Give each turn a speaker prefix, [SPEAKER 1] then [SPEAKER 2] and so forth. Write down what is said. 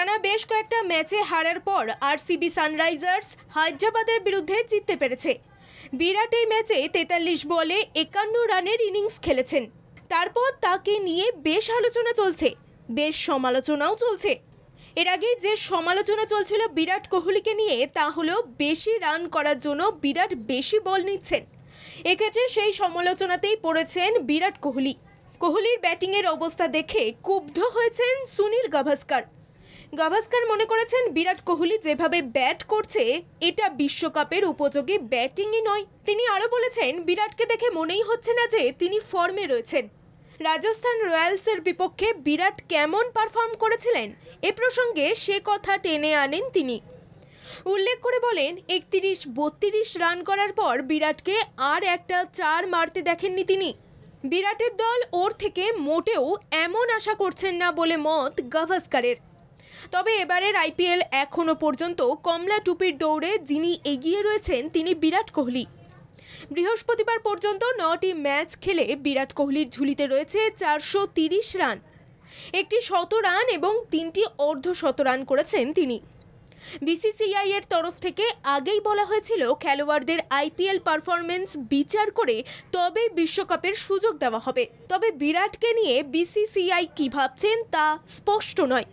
[SPEAKER 1] টানা বেশ কয়েকটা ম্যাচে হারার পর আরসিবি সানরাইজার্স হায়দ্রাবাদের বিরুদ্ধে জিততে পেরেছে বিরাট এই ম্যাচে তেতাল্লিশ বলে একান্ন রানের ইনিংস খেলেছেন তারপর তাকে নিয়ে বেশ আলোচনা চলছে বেশ সমালোচনাও চলছে এর আগে যে সমালোচনা চলছিল বিরাট কোহলিকে নিয়ে তা হলো বেশি রান করার জন্য বিরাট বেশি বল নিচ্ছেন এক্ষেত্রে সেই সমালোচনাতেই পড়েছেন বিরাট কোহলি কোহলির ব্যাটিংয়ের অবস্থা দেখে ক্ষুব্ধ হয়েছেন সুনীল গাভাস্কার গাভাস্কার মনে করেছেন বিরাট কোহলি যেভাবে ব্যাট করছে এটা বিশ্বকাপের উপযোগী ব্যাটিংই নয় তিনি আরও বলেছেন বিরাটকে দেখে মনেই হচ্ছে না যে তিনি ফর্মে রয়েছেন রাজস্থান রয়্যালসের বিপক্ষে বিরাট কেমন পারফর্ম করেছিলেন এ প্রসঙ্গে সে কথা টেনে আনেন তিনি উল্লেখ করে বলেন একত্রিশ বত্রিশ রান করার পর বিরাটকে আর একটা চার মারতে দেখেননি তিনি বিরাটের দল ওর থেকে মোটেও এমন আশা করছেন না বলে মত গাভাস্কারের তবে এবারের আইপিএল এখনও পর্যন্ত কমলা টুপির দৌড়ে যিনি এগিয়ে রয়েছেন তিনি বিরাট কোহলি বৃহস্পতিবার পর্যন্ত নটি ম্যাচ খেলে বিরাট কোহলির ঝুলিতে রয়েছে চারশো রান একটি শত রান এবং তিনটি অর্ধ শত রান করেছেন তিনি বিসিসিআই এর তরফ থেকে আগেই বলা হয়েছিল খেলোয়াড়দের আইপিএল পারফরমেন্স বিচার করে তবেই বিশ্বকাপের সুযোগ দেওয়া হবে তবে বিরাটকে নিয়ে বিসিসিআই কী ভাবছেন তা স্পষ্ট নয়